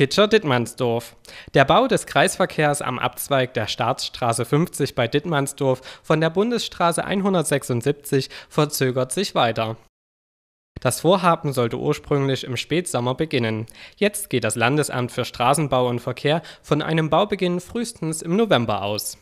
Kitscher-Dittmannsdorf. Der Bau des Kreisverkehrs am Abzweig der Staatsstraße 50 bei Dittmannsdorf von der Bundesstraße 176 verzögert sich weiter. Das Vorhaben sollte ursprünglich im Spätsommer beginnen. Jetzt geht das Landesamt für Straßenbau und Verkehr von einem Baubeginn frühestens im November aus